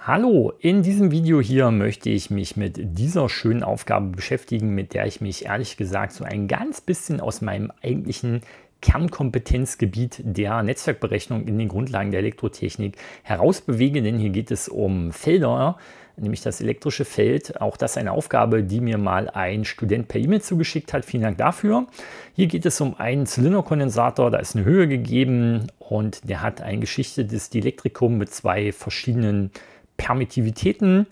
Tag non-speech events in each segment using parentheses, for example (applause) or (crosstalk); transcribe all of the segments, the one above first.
Hallo, in diesem Video hier möchte ich mich mit dieser schönen Aufgabe beschäftigen, mit der ich mich ehrlich gesagt so ein ganz bisschen aus meinem eigentlichen Kernkompetenzgebiet der Netzwerkberechnung in den Grundlagen der Elektrotechnik herausbewege, denn hier geht es um Felder, nämlich das elektrische Feld. Auch das ist eine Aufgabe, die mir mal ein Student per E-Mail zugeschickt hat. Vielen Dank dafür. Hier geht es um einen Zylinderkondensator, da ist eine Höhe gegeben und der hat ein geschichtetes Dielektrikum mit zwei verschiedenen Permittivitäten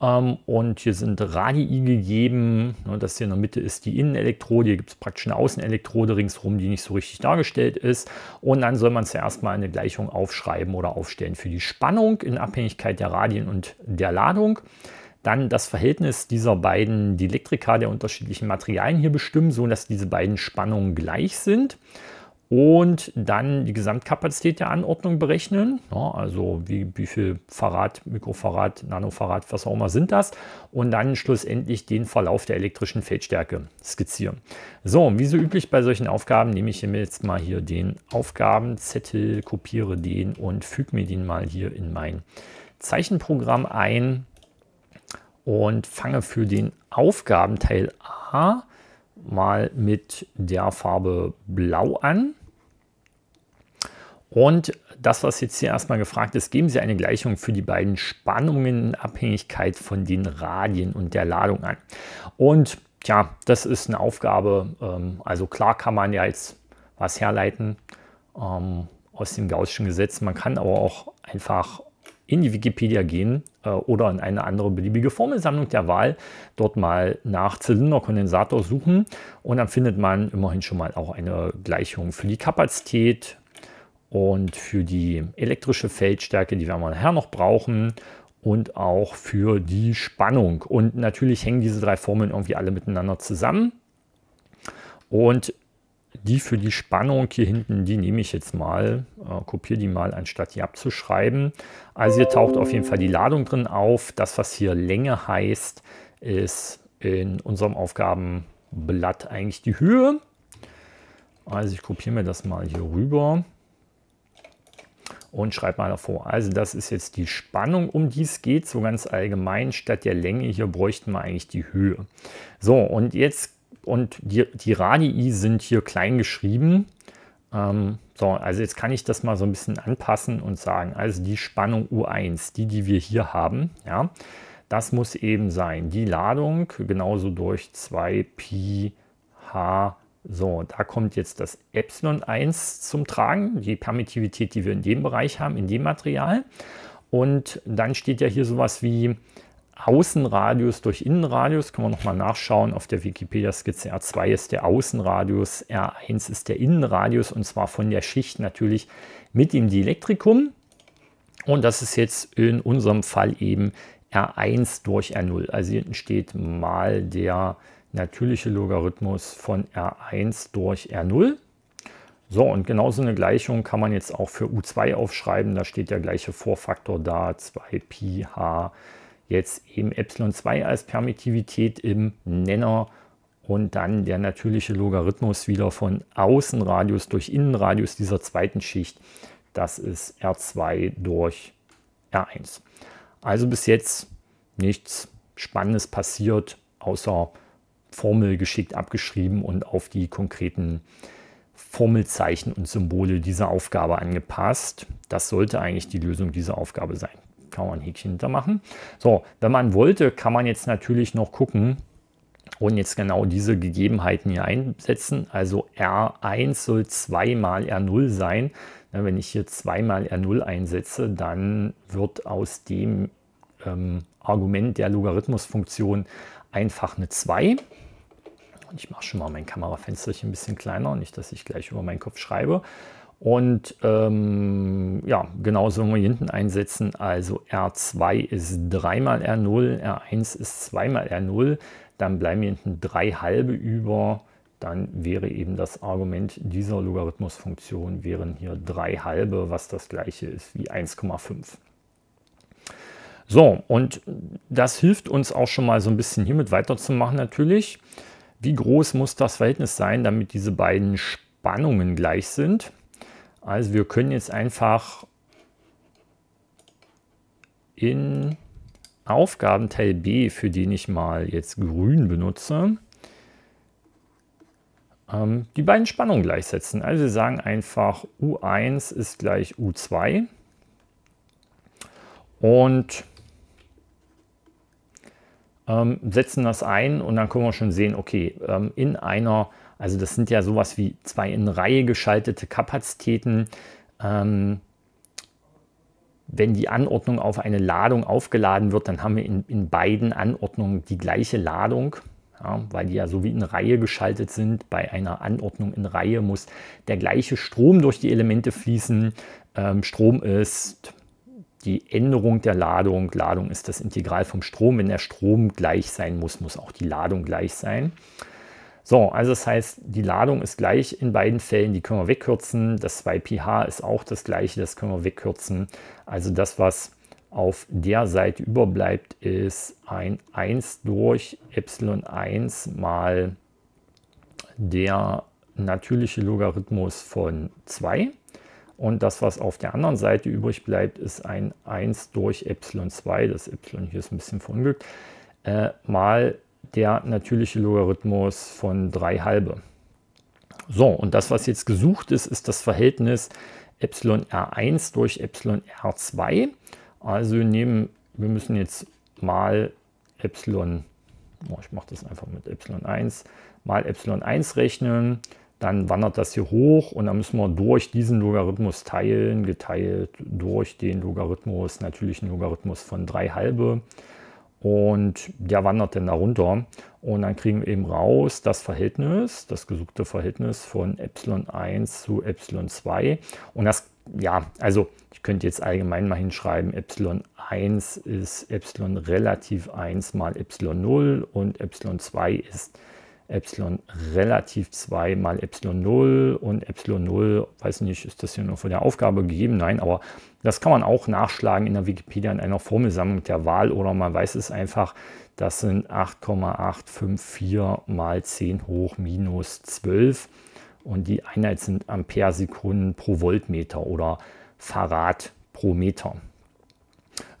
ähm, und hier sind Radii gegeben. Ne, das hier in der Mitte ist die Innenelektrode. Hier gibt es praktisch eine Außenelektrode ringsherum, die nicht so richtig dargestellt ist. Und dann soll man zuerst mal eine Gleichung aufschreiben oder aufstellen für die Spannung in Abhängigkeit der Radien und der Ladung. Dann das Verhältnis dieser beiden Dielektrika der unterschiedlichen Materialien hier bestimmen, so dass diese beiden Spannungen gleich sind und dann die Gesamtkapazität der Anordnung berechnen. Ja, also wie, wie viel Farad, Mikrofarad, Nanofarad, was auch immer sind das. Und dann schlussendlich den Verlauf der elektrischen Feldstärke skizzieren. So, wie so üblich bei solchen Aufgaben nehme ich jetzt mal hier den Aufgabenzettel, kopiere den und füge mir den mal hier in mein Zeichenprogramm ein und fange für den Aufgabenteil A mal mit der Farbe Blau an und das, was jetzt hier erstmal gefragt ist, geben Sie eine Gleichung für die beiden Spannungen in Abhängigkeit von den Radien und der Ladung an. Und tja, das ist eine Aufgabe. Ähm, also klar kann man ja jetzt was herleiten ähm, aus dem Gaußschen Gesetz. Man kann aber auch einfach in die Wikipedia gehen äh, oder in eine andere beliebige Formelsammlung der Wahl, dort mal nach Zylinderkondensator suchen und dann findet man immerhin schon mal auch eine Gleichung für die Kapazität, und für die elektrische Feldstärke, die wir mal nachher noch brauchen und auch für die Spannung. Und natürlich hängen diese drei Formeln irgendwie alle miteinander zusammen. Und die für die Spannung hier hinten, die nehme ich jetzt mal, äh, kopiere die mal, anstatt die abzuschreiben. Also hier taucht auf jeden Fall die Ladung drin auf. Das, was hier Länge heißt, ist in unserem Aufgabenblatt eigentlich die Höhe. Also ich kopiere mir das mal hier rüber und schreibe mal davor. Also das ist jetzt die Spannung, um die es geht, so ganz allgemein. Statt der Länge hier bräuchten wir eigentlich die Höhe. So, und jetzt, und die, die Radii sind hier klein geschrieben. Ähm, so, also jetzt kann ich das mal so ein bisschen anpassen und sagen, also die Spannung U1, die, die wir hier haben, ja, das muss eben sein. Die Ladung genauso durch 2 Pi H so, da kommt jetzt das Epsilon 1 zum Tragen, die Permittivität, die wir in dem Bereich haben, in dem Material. Und dann steht ja hier sowas wie Außenradius durch Innenradius. Können wir nochmal nachschauen. Auf der Wikipedia-Skizze R2 ist der Außenradius, R1 ist der Innenradius und zwar von der Schicht natürlich mit dem Dielektrikum. Und das ist jetzt in unserem Fall eben R1 durch R0. Also hier hinten steht mal der natürliche Logarithmus von R1 durch R0. So, und genauso eine Gleichung kann man jetzt auch für U2 aufschreiben. Da steht der gleiche Vorfaktor da, 2pi h, jetzt eben Epsilon 2 als Permittivität im Nenner und dann der natürliche Logarithmus wieder von Außenradius durch Innenradius dieser zweiten Schicht. Das ist R2 durch R1. Also bis jetzt nichts Spannendes passiert, außer Formel geschickt abgeschrieben und auf die konkreten Formelzeichen und Symbole dieser Aufgabe angepasst. Das sollte eigentlich die Lösung dieser Aufgabe sein. Kann man ein Häkchen hintermachen. So, wenn man wollte, kann man jetzt natürlich noch gucken, und jetzt genau diese Gegebenheiten hier einsetzen. Also R1 soll 2 mal R0 sein. Wenn ich hier 2 mal R0 einsetze, dann wird aus dem ähm, Argument der Logarithmusfunktion einfach eine 2. Und ich mache schon mal mein Kamerafensterchen ein bisschen kleiner, nicht, dass ich gleich über meinen Kopf schreibe. Und ähm, ja, genauso wenn wir hier hinten einsetzen. Also R2 ist 3 mal R0, R1 ist 2 mal R0. Dann bleiben hier hinten 3 halbe über. Dann wäre eben das Argument dieser Logarithmusfunktion wären hier 3 halbe, was das gleiche ist wie 1,5. So, und das hilft uns auch schon mal so ein bisschen hiermit weiterzumachen natürlich wie groß muss das Verhältnis sein, damit diese beiden Spannungen gleich sind. Also wir können jetzt einfach in Aufgabenteil B, für den ich mal jetzt grün benutze, ähm, die beiden Spannungen gleichsetzen. Also wir sagen einfach U1 ist gleich U2 und ähm, setzen das ein und dann können wir schon sehen, okay, ähm, in einer, also das sind ja sowas wie zwei in Reihe geschaltete Kapazitäten, ähm, wenn die Anordnung auf eine Ladung aufgeladen wird, dann haben wir in, in beiden Anordnungen die gleiche Ladung. Ja, weil die ja so wie in Reihe geschaltet sind. Bei einer Anordnung in Reihe muss der gleiche Strom durch die Elemente fließen. Ähm, Strom ist die Änderung der Ladung, Ladung ist das Integral vom Strom, wenn der Strom gleich sein muss, muss auch die Ladung gleich sein. So, also das heißt, die Ladung ist gleich in beiden Fällen, die können wir wegkürzen. Das 2pH ist auch das gleiche, das können wir wegkürzen. Also das, was auf der Seite überbleibt, ist ein 1 durch Epsilon 1 mal der natürliche Logarithmus von 2. Und das, was auf der anderen Seite übrig bleibt, ist ein 1 durch Epsilon 2, das Epsilon hier ist ein bisschen verunglückt, äh, mal der natürliche Logarithmus von 3 halbe. So, und das, was jetzt gesucht ist, ist das Verhältnis Epsilon R1 durch Epsilon R2. Also wir nehmen, wir müssen jetzt mal Epsilon, oh, ich mache das einfach mit Epsilon 1, mal Epsilon 1 rechnen dann wandert das hier hoch und dann müssen wir durch diesen Logarithmus teilen, geteilt durch den Logarithmus, natürlichen Logarithmus von 3 halbe und der wandert dann da runter und dann kriegen wir eben raus das Verhältnis, das gesuchte Verhältnis von Epsilon 1 zu Epsilon 2 und das, ja, also ich könnte jetzt allgemein mal hinschreiben, Epsilon 1 ist Epsilon relativ 1 mal Epsilon 0 und Epsilon 2 ist Epsilon relativ 2 mal Epsilon 0 und Epsilon 0, weiß nicht, ist das hier nur von der Aufgabe gegeben? Nein, aber das kann man auch nachschlagen in der Wikipedia in einer Formelsammlung der Wahl oder man weiß es einfach, das sind 8,854 mal 10 hoch minus 12 und die Einheit sind Ampere Sekunden pro Voltmeter oder Farad pro Meter.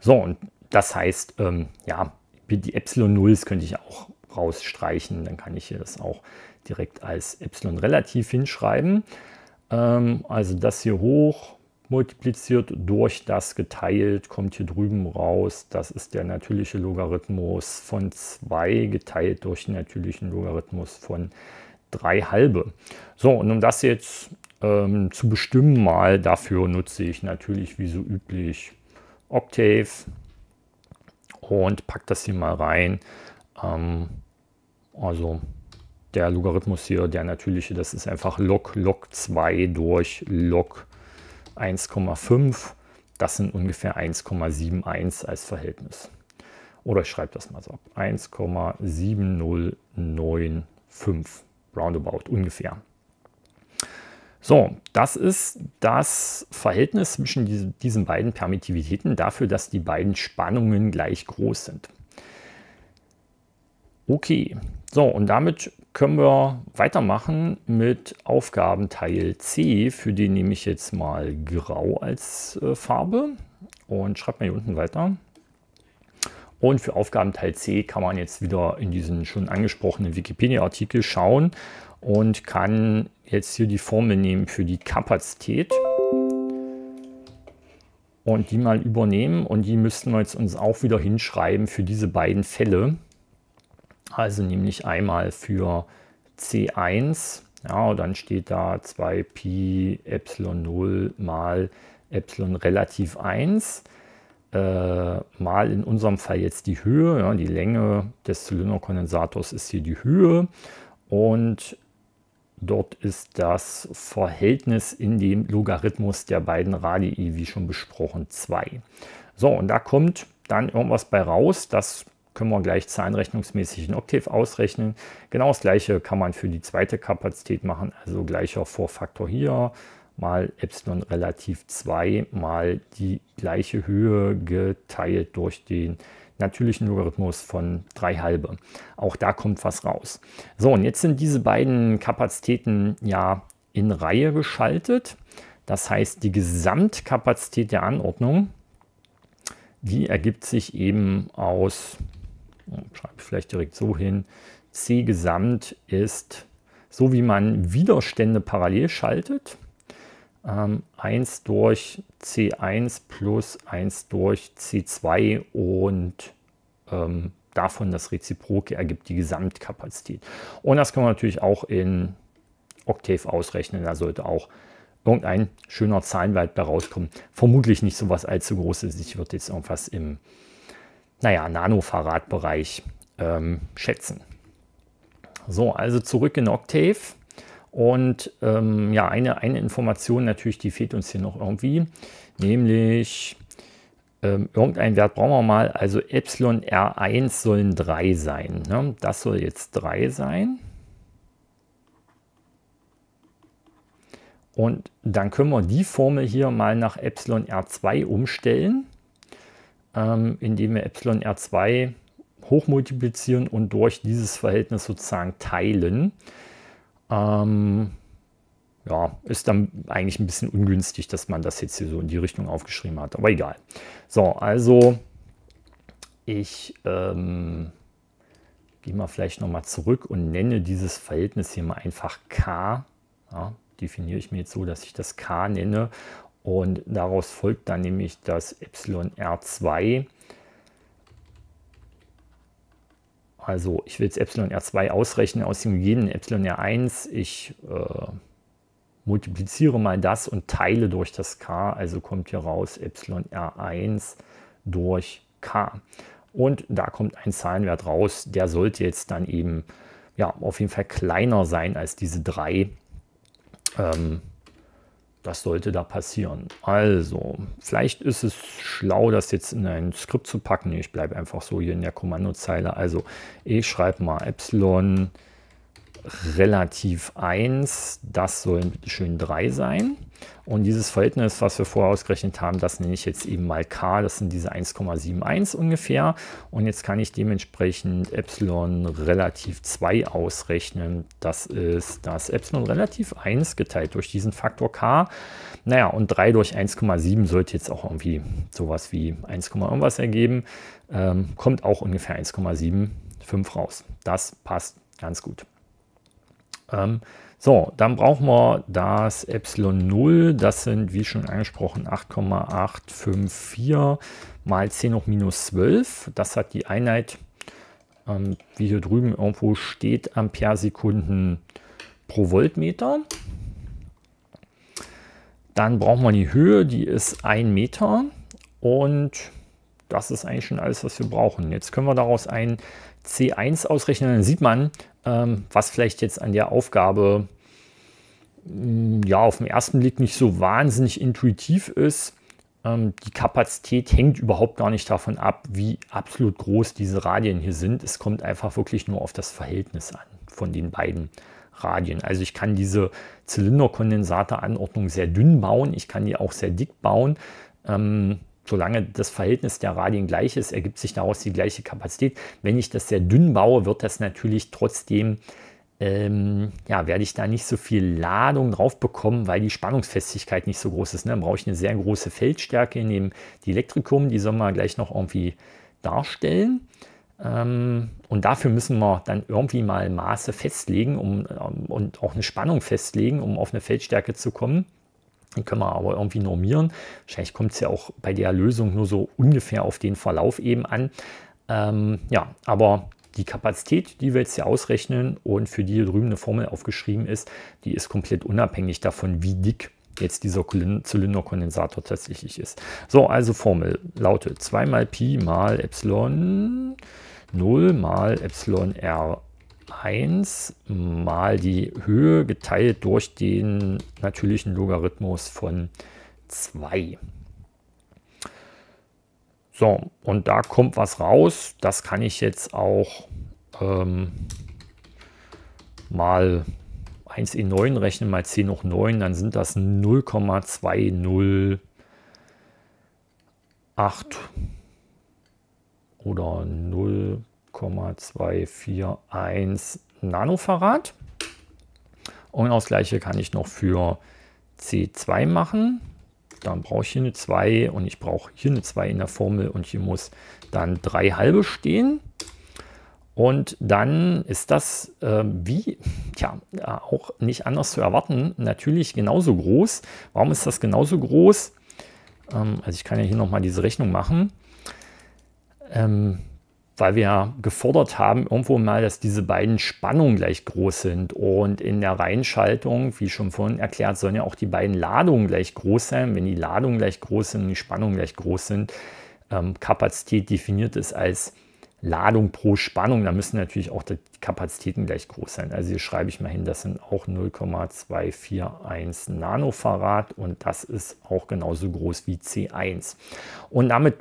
So, und das heißt, ähm, ja, die Epsilon 0 könnte ich auch rausstreichen. Dann kann ich hier das auch direkt als y relativ hinschreiben. Ähm, also das hier hoch multipliziert durch das geteilt, kommt hier drüben raus. Das ist der natürliche Logarithmus von 2 geteilt durch den natürlichen Logarithmus von 3 halbe. So, und um das jetzt ähm, zu bestimmen mal, dafür nutze ich natürlich wie so üblich Octave und pack das hier mal rein. Ähm, also der Logarithmus hier, der natürliche, das ist einfach log log 2 durch log 1,5. Das sind ungefähr 1,71 als Verhältnis. Oder ich schreibe das mal so ab. 1,7095 roundabout ungefähr. So, das ist das Verhältnis zwischen diesen beiden Permittivitäten dafür, dass die beiden Spannungen gleich groß sind. Okay, so und damit können wir weitermachen mit Aufgabenteil C, für den nehme ich jetzt mal Grau als äh, Farbe und schreibe mal hier unten weiter. Und für Aufgabenteil C kann man jetzt wieder in diesen schon angesprochenen Wikipedia-Artikel schauen und kann jetzt hier die Formel nehmen für die Kapazität und die mal übernehmen und die müssten wir jetzt uns auch wieder hinschreiben für diese beiden Fälle also nämlich einmal für C1, ja, und dann steht da 2pi Epsilon 0 mal Epsilon relativ 1 äh, mal in unserem Fall jetzt die Höhe, ja, die Länge des Zylinderkondensators ist hier die Höhe und dort ist das Verhältnis in dem Logarithmus der beiden Radii, wie schon besprochen, 2. So, und da kommt dann irgendwas bei raus, das können wir gleich zahlenrechnungsmäßig in Octave ausrechnen. Genau das gleiche kann man für die zweite Kapazität machen, also gleicher Vorfaktor hier mal Epsilon relativ 2 mal die gleiche Höhe geteilt durch den natürlichen Logarithmus von 3 halbe. Auch da kommt was raus. So, und jetzt sind diese beiden Kapazitäten ja in Reihe geschaltet. Das heißt, die Gesamtkapazität der Anordnung, die ergibt sich eben aus schreibe ich vielleicht direkt so hin, C gesamt ist, so wie man Widerstände parallel schaltet, ähm, 1 durch C1 plus 1 durch C2 und ähm, davon das Reziproke ergibt die Gesamtkapazität. Und das kann man natürlich auch in Octave ausrechnen, da sollte auch irgendein schöner Zahlenwert bei rauskommen. Vermutlich nicht so was allzu Großes, ich würde jetzt irgendwas im naja, Nanofarad-Bereich ähm, schätzen. So, also zurück in Octave. Und ähm, ja, eine, eine Information natürlich, die fehlt uns hier noch irgendwie, nämlich ähm, irgendeinen Wert brauchen wir mal. Also Epsilon R1 sollen 3 sein. Ne? Das soll jetzt 3 sein. Und dann können wir die Formel hier mal nach Epsilon R2 umstellen ähm, indem wir Epsilon R2 hochmultiplizieren und durch dieses Verhältnis sozusagen teilen. Ähm, ja, ist dann eigentlich ein bisschen ungünstig, dass man das jetzt hier so in die Richtung aufgeschrieben hat, aber egal. So, also ich ähm, gehe mal vielleicht nochmal zurück und nenne dieses Verhältnis hier mal einfach K. Ja, definiere ich mir jetzt so, dass ich das K nenne und daraus folgt dann nämlich, dass r 2 also ich will jetzt Epsilon r 2 ausrechnen aus dem Epsilon r 1 Ich äh, multipliziere mal das und teile durch das K, also kommt hier raus Epsilon r 1 durch K. Und da kommt ein Zahlenwert raus, der sollte jetzt dann eben ja, auf jeden Fall kleiner sein als diese drei. Ähm, das sollte da passieren. Also, vielleicht ist es schlau, das jetzt in ein Skript zu packen. Ich bleibe einfach so hier in der Kommandozeile. Also, ich schreibe mal Epsilon relativ 1, das sollen schön 3 sein. Und dieses Verhältnis, was wir vorher ausgerechnet haben, das nenne ich jetzt eben mal k, das sind diese 1,71 ungefähr. Und jetzt kann ich dementsprechend Epsilon relativ 2 ausrechnen. Das ist das Epsilon relativ 1 geteilt durch diesen Faktor k. Naja, und 3 durch 1,7 sollte jetzt auch irgendwie sowas wie 1, irgendwas ergeben. Ähm, kommt auch ungefähr 1,75 raus. Das passt ganz gut. Ähm, so, dann brauchen wir das Epsilon 0. Das sind, wie schon angesprochen, 8,854 mal 10 hoch minus 12. Das hat die Einheit, ähm, wie hier drüben irgendwo steht, Ampere Sekunden pro Voltmeter. Dann brauchen wir die Höhe, die ist 1 Meter. Und das ist eigentlich schon alles, was wir brauchen. Jetzt können wir daraus ein C1 ausrechnen. Dann sieht man, ähm, was vielleicht jetzt an der Aufgabe mm, ja auf den ersten Blick nicht so wahnsinnig intuitiv ist. Ähm, die Kapazität hängt überhaupt gar nicht davon ab, wie absolut groß diese Radien hier sind. Es kommt einfach wirklich nur auf das Verhältnis an von den beiden Radien. Also ich kann diese Zylinderkondensatoranordnung sehr dünn bauen, ich kann die auch sehr dick bauen. Ähm, solange das Verhältnis der Radien gleich ist, ergibt sich daraus die gleiche Kapazität. Wenn ich das sehr dünn baue, wird das natürlich trotzdem, ähm, ja, werde ich da nicht so viel Ladung drauf bekommen, weil die Spannungsfestigkeit nicht so groß ist. Ne? Dann brauche ich eine sehr große Feldstärke in dem Dielektrikum, die sollen wir gleich noch irgendwie darstellen. Ähm, und dafür müssen wir dann irgendwie mal Maße festlegen um, ähm, und auch eine Spannung festlegen, um auf eine Feldstärke zu kommen. Die können wir aber irgendwie normieren. Wahrscheinlich kommt es ja auch bei der Lösung nur so ungefähr auf den Verlauf eben an. Ähm, ja, aber die Kapazität, die wir jetzt hier ausrechnen und für die hier drüben eine Formel aufgeschrieben ist, die ist komplett unabhängig davon, wie dick jetzt dieser Zylinderkondensator tatsächlich ist. So, also Formel lautet 2 mal Pi mal Epsilon 0 mal Epsilon R 1 mal die Höhe geteilt durch den natürlichen Logarithmus von 2. So, und da kommt was raus. Das kann ich jetzt auch ähm, mal 1 in 9 rechnen, mal 10 hoch 9, dann sind das 0,208 oder 0, 0,241 Nanofarad. Und auch das gleiche kann ich noch für C2 machen. Dann brauche ich hier eine 2 und ich brauche hier eine 2 in der Formel und hier muss dann 3 halbe stehen. Und dann ist das, äh, wie, (laughs) ja, auch nicht anders zu erwarten, natürlich genauso groß. Warum ist das genauso groß? Ähm, also ich kann ja hier nochmal diese Rechnung machen. Ähm, weil wir gefordert haben, irgendwo mal, dass diese beiden Spannungen gleich groß sind. Und in der Reihenschaltung, wie schon vorhin erklärt, sollen ja auch die beiden Ladungen gleich groß sein. Wenn die Ladungen gleich groß sind und die Spannungen gleich groß sind, ähm, Kapazität definiert ist als Ladung pro Spannung, dann müssen natürlich auch die Kapazitäten gleich groß sein. Also hier schreibe ich mal hin, das sind auch 0,241 Nanofarad und das ist auch genauso groß wie C1. Und damit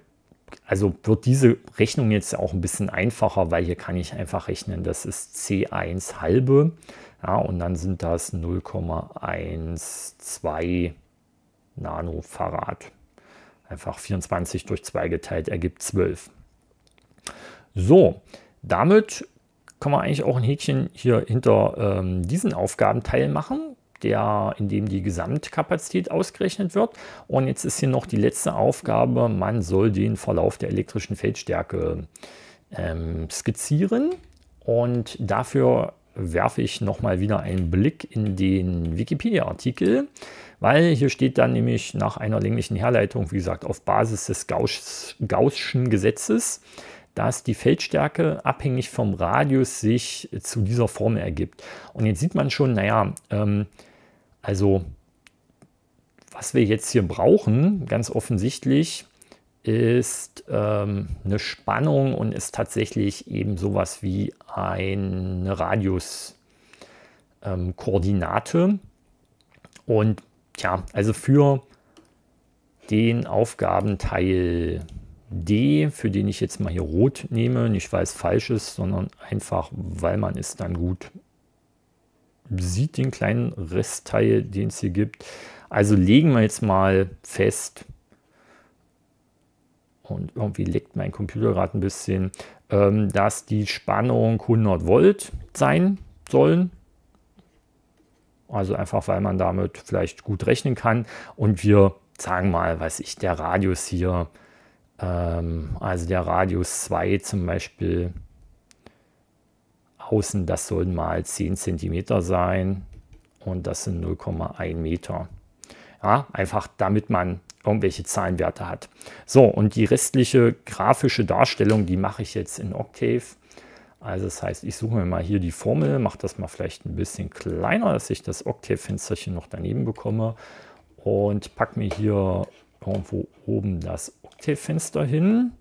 also wird diese Rechnung jetzt auch ein bisschen einfacher, weil hier kann ich einfach rechnen, das ist C1 halbe. Ja, und dann sind das 0,12 Nanofarad. Einfach 24 durch 2 geteilt ergibt 12. So, damit kann man eigentlich auch ein Häkchen hier hinter ähm, diesen Aufgabenteil machen der, in dem die Gesamtkapazität ausgerechnet wird. Und jetzt ist hier noch die letzte Aufgabe, man soll den Verlauf der elektrischen Feldstärke ähm, skizzieren. Und dafür werfe ich nochmal wieder einen Blick in den Wikipedia-Artikel, weil hier steht dann nämlich nach einer länglichen Herleitung, wie gesagt, auf Basis des Gauss Gaußschen Gesetzes, dass die Feldstärke abhängig vom Radius sich zu dieser Formel ergibt. Und jetzt sieht man schon, naja, ähm, also, was wir jetzt hier brauchen, ganz offensichtlich, ist ähm, eine Spannung und ist tatsächlich eben sowas wie eine Radiuskoordinate. Ähm, und ja, also für den Aufgabenteil D, für den ich jetzt mal hier rot nehme, nicht weil es falsch ist, sondern einfach, weil man es dann gut sieht den kleinen Restteil, den es hier gibt. Also legen wir jetzt mal fest, und irgendwie leckt mein Computer gerade ein bisschen, ähm, dass die Spannung 100 Volt sein sollen. Also einfach, weil man damit vielleicht gut rechnen kann. Und wir sagen mal, weiß ich, der Radius hier, ähm, also der Radius 2 zum Beispiel, außen, das soll mal 10 cm sein und das sind 0,1 Meter. Ja, einfach damit man irgendwelche Zahlenwerte hat. So, und die restliche grafische Darstellung, die mache ich jetzt in Octave. Also das heißt, ich suche mir mal hier die Formel, mache das mal vielleicht ein bisschen kleiner, dass ich das Octave-Fensterchen noch daneben bekomme und packe mir hier irgendwo oben das Octave-Fenster hin,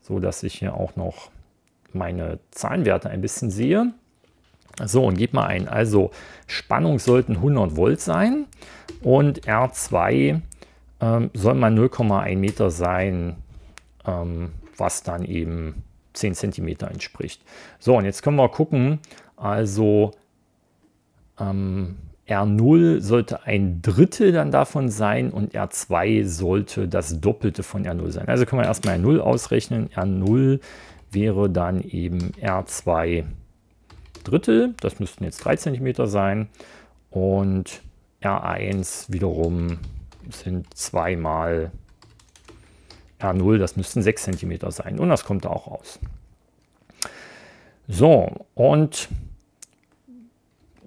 so dass ich hier auch noch meine Zahlenwerte ein bisschen sehe. So, und gebt mal ein. Also Spannung sollten 100 Volt sein und R2 ähm, soll mal 0,1 Meter sein, ähm, was dann eben 10 Zentimeter entspricht. So, und jetzt können wir gucken, also ähm, R0 sollte ein Drittel dann davon sein und R2 sollte das Doppelte von R0 sein. Also können wir erstmal R0 ausrechnen. R0 wäre dann eben R2 Drittel, das müssten jetzt 3 cm sein. Und R1 wiederum sind 2 mal R0, das müssten 6 cm sein. Und das kommt da auch raus. So, und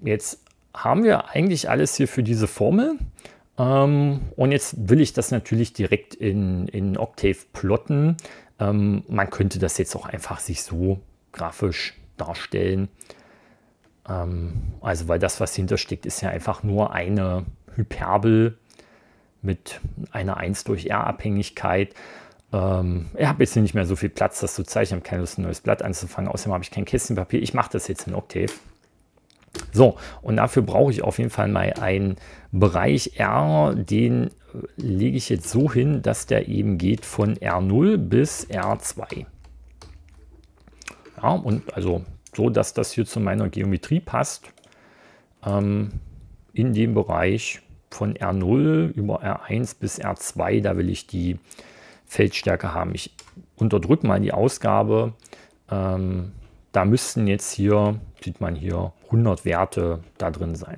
jetzt haben wir eigentlich alles hier für diese Formel. Ähm, und jetzt will ich das natürlich direkt in, in Octave plotten. Ähm, man könnte das jetzt auch einfach sich so grafisch darstellen. Ähm, also weil das, was hintersteckt, ist ja einfach nur eine Hyperbel mit einer 1 durch R-Abhängigkeit. Ähm, ich habe jetzt nicht mehr so viel Platz, das zu zeichnen. Ich habe keine Lust, ein neues Blatt anzufangen. Außerdem habe ich kein Kästchenpapier. Ich mache das jetzt in Octave. So, und dafür brauche ich auf jeden Fall mal einen Bereich R, den lege ich jetzt so hin, dass der eben geht von R0 bis R2. Ja, und also so dass das hier zu meiner Geometrie passt. Ähm, in dem Bereich von R0 über R1 bis R2, da will ich die Feldstärke haben. Ich unterdrücke mal die Ausgabe. Ähm, da müssten jetzt hier, sieht man hier, 100 Werte da drin sein.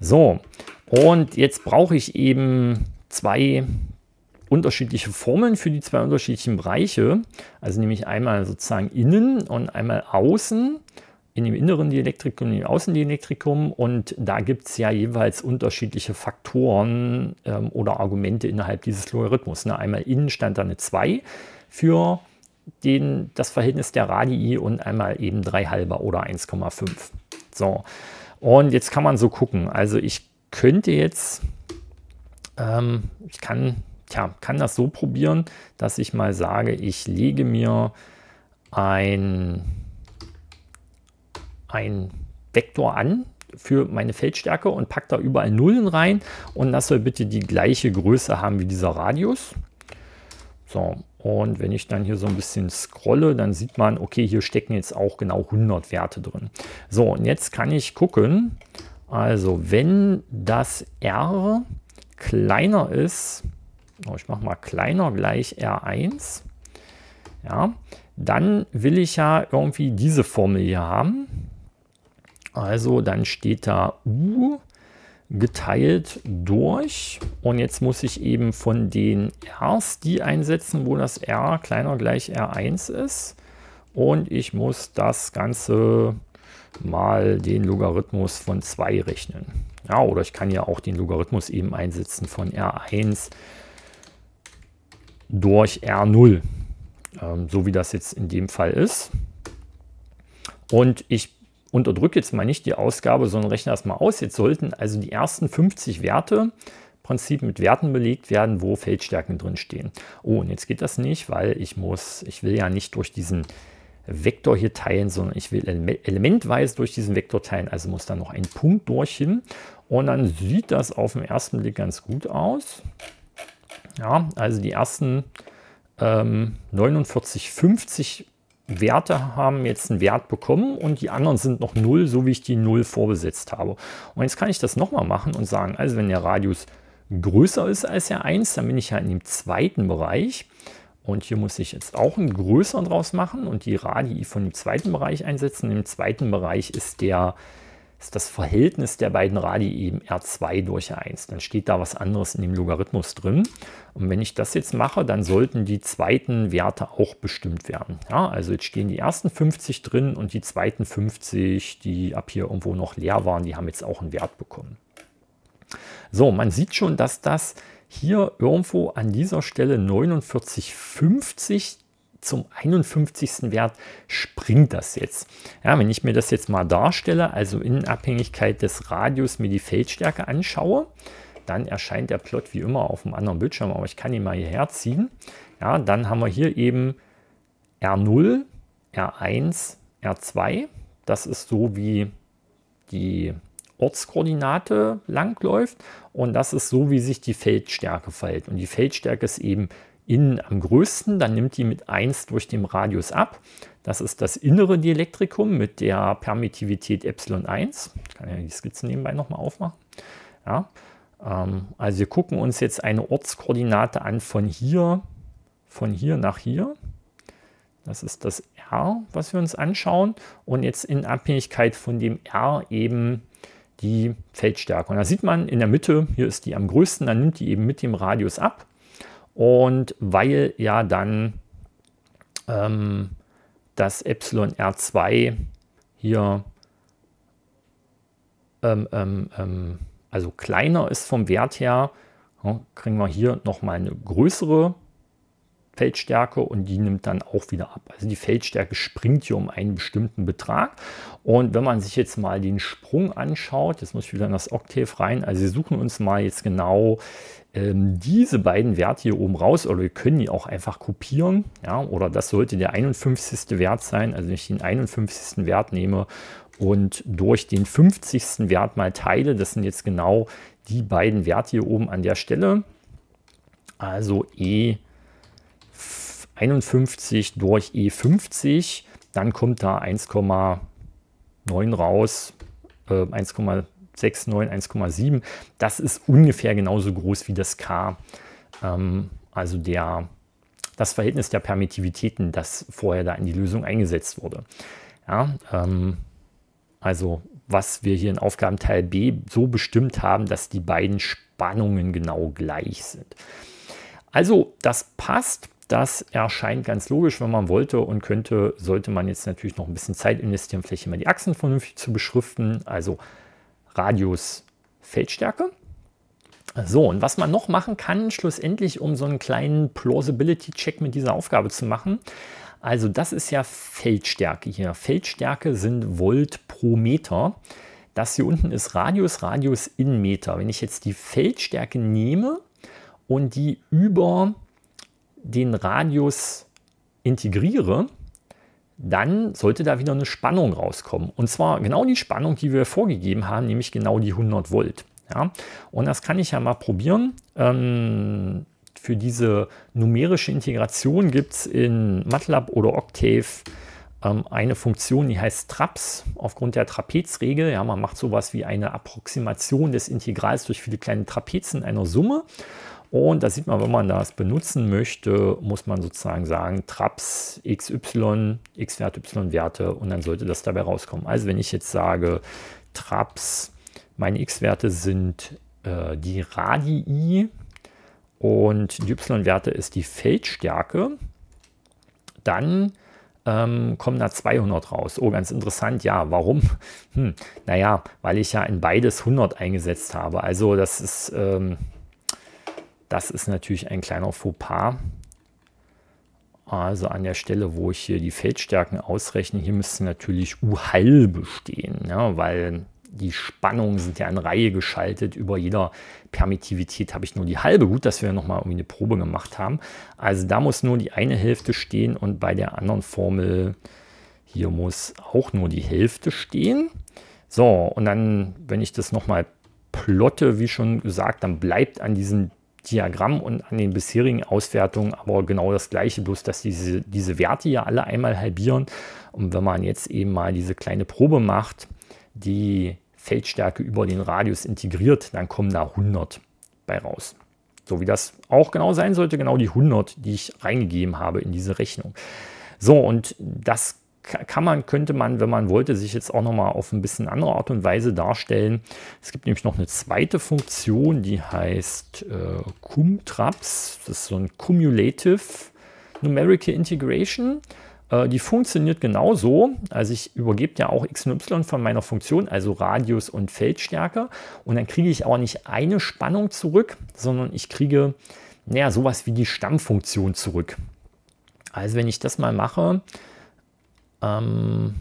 So, und jetzt brauche ich eben zwei unterschiedliche Formeln für die zwei unterschiedlichen Bereiche, also nämlich einmal sozusagen innen und einmal außen, in dem inneren Dielektrikum und im außen Dielektrikum und da gibt es ja jeweils unterschiedliche Faktoren ähm, oder Argumente innerhalb dieses Logarithmus. Ne? Einmal innen stand da eine 2 für den, das Verhältnis der Radii und einmal eben 3 halber oder 1,5. So, und jetzt kann man so gucken. Also ich könnte jetzt, ähm, ich kann tja, kann das so probieren, dass ich mal sage, ich lege mir ein, ein Vektor an für meine Feldstärke und packe da überall Nullen rein und das soll bitte die gleiche Größe haben wie dieser Radius. So, und wenn ich dann hier so ein bisschen scrolle, dann sieht man, okay, hier stecken jetzt auch genau 100 Werte drin. So, und jetzt kann ich gucken, also wenn das R kleiner ist ich mache mal kleiner gleich R1. Ja, dann will ich ja irgendwie diese Formel hier haben. Also dann steht da U geteilt durch. Und jetzt muss ich eben von den Rs die einsetzen, wo das R kleiner gleich R1 ist. Und ich muss das Ganze mal den Logarithmus von 2 rechnen. Ja, oder ich kann ja auch den Logarithmus eben einsetzen von R1 durch R0, ähm, so wie das jetzt in dem Fall ist. Und ich unterdrücke jetzt mal nicht die Ausgabe, sondern rechne das mal aus. Jetzt sollten also die ersten 50 Werte im Prinzip mit Werten belegt werden, wo Feldstärken drin stehen. Oh, und jetzt geht das nicht, weil ich muss, ich will ja nicht durch diesen Vektor hier teilen, sondern ich will elementweise durch diesen Vektor teilen, also muss da noch ein Punkt durch hin. Und dann sieht das auf den ersten Blick ganz gut aus. Ja, also die ersten ähm, 49, 50 Werte haben jetzt einen Wert bekommen und die anderen sind noch 0, so wie ich die 0 vorbesetzt habe. Und jetzt kann ich das nochmal machen und sagen, also wenn der Radius größer ist als der 1, dann bin ich ja halt in dem zweiten Bereich. Und hier muss ich jetzt auch einen größeren draus machen und die Radii von dem zweiten Bereich einsetzen. Im zweiten Bereich ist der ist das Verhältnis der beiden Radii eben R2 durch 1 Dann steht da was anderes in dem Logarithmus drin. Und wenn ich das jetzt mache, dann sollten die zweiten Werte auch bestimmt werden. Ja, also jetzt stehen die ersten 50 drin und die zweiten 50, die ab hier irgendwo noch leer waren, die haben jetzt auch einen Wert bekommen. So, man sieht schon, dass das hier irgendwo an dieser Stelle 49,50 zum 51. Wert springt das jetzt. Ja, wenn ich mir das jetzt mal darstelle, also in Abhängigkeit des Radius mir die Feldstärke anschaue, dann erscheint der Plot wie immer auf einem anderen Bildschirm, aber ich kann ihn mal hierher ziehen. Ja, dann haben wir hier eben R0, R1, R2. Das ist so wie die Ortskoordinate langläuft und das ist so, wie sich die Feldstärke verhält. Und die Feldstärke ist eben innen am größten. Dann nimmt die mit 1 durch den Radius ab. Das ist das innere Dielektrikum mit der Permittivität Epsilon 1 Ich kann ja die Skizze nebenbei nochmal aufmachen. Ja, ähm, also wir gucken uns jetzt eine Ortskoordinate an von hier, von hier nach hier. Das ist das R, was wir uns anschauen. Und jetzt in Abhängigkeit von dem R eben die Feldstärke. Und da sieht man in der Mitte, hier ist die am größten, dann nimmt die eben mit dem Radius ab. Und weil ja dann ähm, das Epsilon R2 hier ähm, ähm, ähm, also kleiner ist vom Wert her, ja, kriegen wir hier nochmal eine größere Feldstärke und die nimmt dann auch wieder ab. Also die Feldstärke springt hier um einen bestimmten Betrag. Und wenn man sich jetzt mal den Sprung anschaut, jetzt muss ich wieder in das Octave rein, also wir suchen uns mal jetzt genau ähm, diese beiden Werte hier oben raus oder wir können die auch einfach kopieren. Ja, oder das sollte der 51. Wert sein. Also wenn ich den 51. Wert nehme und durch den 50. Wert mal teile, das sind jetzt genau die beiden Werte hier oben an der Stelle. Also E51 durch E50, dann kommt da 1,9 raus, 1,9 äh, 6,9, 1,7. Das ist ungefähr genauso groß wie das K, ähm, also der, das Verhältnis der Permittivitäten, das vorher da in die Lösung eingesetzt wurde. Ja, ähm, also was wir hier in Aufgabenteil B so bestimmt haben, dass die beiden Spannungen genau gleich sind. Also das passt. Das erscheint ganz logisch, wenn man wollte und könnte, sollte man jetzt natürlich noch ein bisschen Zeit investieren, vielleicht immer die Achsen vernünftig zu beschriften. Also Radius Feldstärke. So, und was man noch machen kann, schlussendlich, um so einen kleinen Plausibility-Check mit dieser Aufgabe zu machen, also das ist ja Feldstärke hier. Feldstärke sind Volt pro Meter. Das hier unten ist Radius, Radius in Meter. Wenn ich jetzt die Feldstärke nehme und die über den Radius integriere, dann sollte da wieder eine Spannung rauskommen. Und zwar genau die Spannung, die wir vorgegeben haben, nämlich genau die 100 Volt. Ja? Und das kann ich ja mal probieren. Ähm, für diese numerische Integration gibt es in MATLAB oder Octave ähm, eine Funktion, die heißt Traps, aufgrund der Trapezregel. Ja, man macht sowas wie eine Approximation des Integrals durch viele kleine Trapezen einer Summe. Und da sieht man, wenn man das benutzen möchte, muss man sozusagen sagen, Traps XY, X-Wert, Y-Werte und dann sollte das dabei rauskommen. Also wenn ich jetzt sage, Traps, meine X-Werte sind äh, die Radii und die Y-Werte ist die Feldstärke, dann ähm, kommen da 200 raus. Oh, ganz interessant. Ja, warum? (laughs) Hm, naja, weil ich ja in beides 100 eingesetzt habe. Also das ist... Ähm, das ist natürlich ein kleiner Fauxpas. Also an der Stelle, wo ich hier die Feldstärken ausrechne, hier müsste natürlich U halbe stehen, ja, weil die Spannungen sind ja in Reihe geschaltet. Über jeder Permittivität habe ich nur die halbe. Gut, dass wir nochmal irgendwie eine Probe gemacht haben. Also da muss nur die eine Hälfte stehen und bei der anderen Formel hier muss auch nur die Hälfte stehen. So, und dann, wenn ich das nochmal plotte, wie schon gesagt, dann bleibt an diesen Diagramm und an den bisherigen Auswertungen aber genau das gleiche, bloß dass diese, diese Werte ja alle einmal halbieren. Und wenn man jetzt eben mal diese kleine Probe macht, die Feldstärke über den Radius integriert, dann kommen da 100 bei raus. So wie das auch genau sein sollte, genau die 100, die ich reingegeben habe in diese Rechnung. So, und das kann man, könnte man, wenn man wollte, sich jetzt auch nochmal auf ein bisschen andere Art und Weise darstellen. Es gibt nämlich noch eine zweite Funktion, die heißt äh, Cumtraps. Das ist so ein Cumulative Numerical Integration. Äh, die funktioniert genauso. Also ich übergebe ja auch x und y von meiner Funktion, also Radius und Feldstärke. Und dann kriege ich aber nicht eine Spannung zurück, sondern ich kriege, naja, sowas wie die Stammfunktion zurück. Also wenn ich das mal mache, ähm,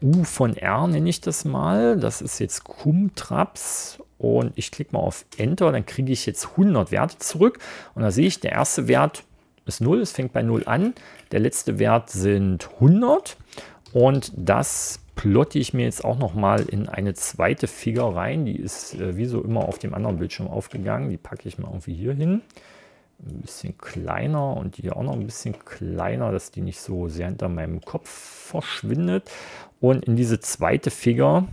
U von R nenne ich das mal. Das ist jetzt Kumtraps. Und ich klicke mal auf Enter, dann kriege ich jetzt 100 Werte zurück. Und da sehe ich, der erste Wert ist 0, es fängt bei 0 an. Der letzte Wert sind 100. Und das plotte ich mir jetzt auch nochmal in eine zweite Figur rein. Die ist äh, wie so immer auf dem anderen Bildschirm aufgegangen. Die packe ich mal irgendwie hier hin ein bisschen kleiner und hier auch noch ein bisschen kleiner, dass die nicht so sehr hinter meinem Kopf verschwindet. Und in diese zweite Figur,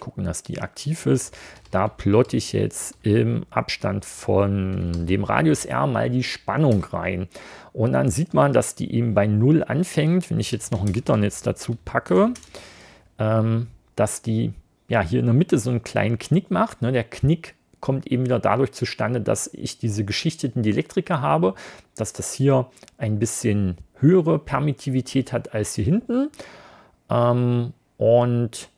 gucken, dass die aktiv ist, da plotte ich jetzt im Abstand von dem Radius R mal die Spannung rein. Und dann sieht man, dass die eben bei 0 anfängt, wenn ich jetzt noch ein Gitternetz dazu packe, ähm, dass die ja hier in der Mitte so einen kleinen Knick macht. Ne? Der Knick kommt eben wieder dadurch zustande, dass ich diese geschichteten Dielektriker habe, dass das hier ein bisschen höhere Permittivität hat als hier hinten. Ähm, und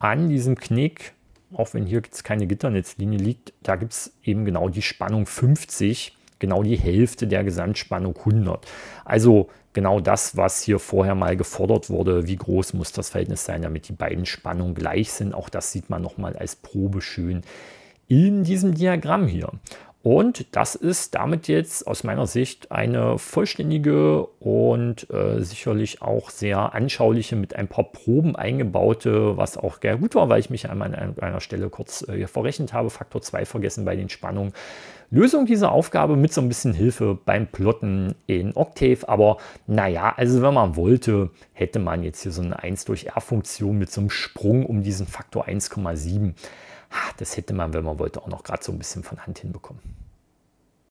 an diesem Knick, auch wenn hier jetzt keine Gitternetzlinie liegt, da gibt es eben genau die Spannung 50, genau die Hälfte der Gesamtspannung 100. Also genau das, was hier vorher mal gefordert wurde, wie groß muss das Verhältnis sein, damit die beiden Spannungen gleich sind. Auch das sieht man nochmal als Probe schön in diesem Diagramm hier. Und das ist damit jetzt aus meiner Sicht eine vollständige und äh, sicherlich auch sehr anschauliche, mit ein paar Proben eingebaute, was auch sehr gut war, weil ich mich einmal an einer Stelle kurz äh, verrechnet habe, Faktor 2 vergessen bei den Spannungen. Lösung dieser Aufgabe mit so ein bisschen Hilfe beim Plotten in Octave, aber naja, also wenn man wollte, hätte man jetzt hier so eine 1 durch R-Funktion mit so einem Sprung um diesen Faktor 1,7. Ah, das hätte man, wenn man wollte, auch noch gerade so ein bisschen von Hand hinbekommen.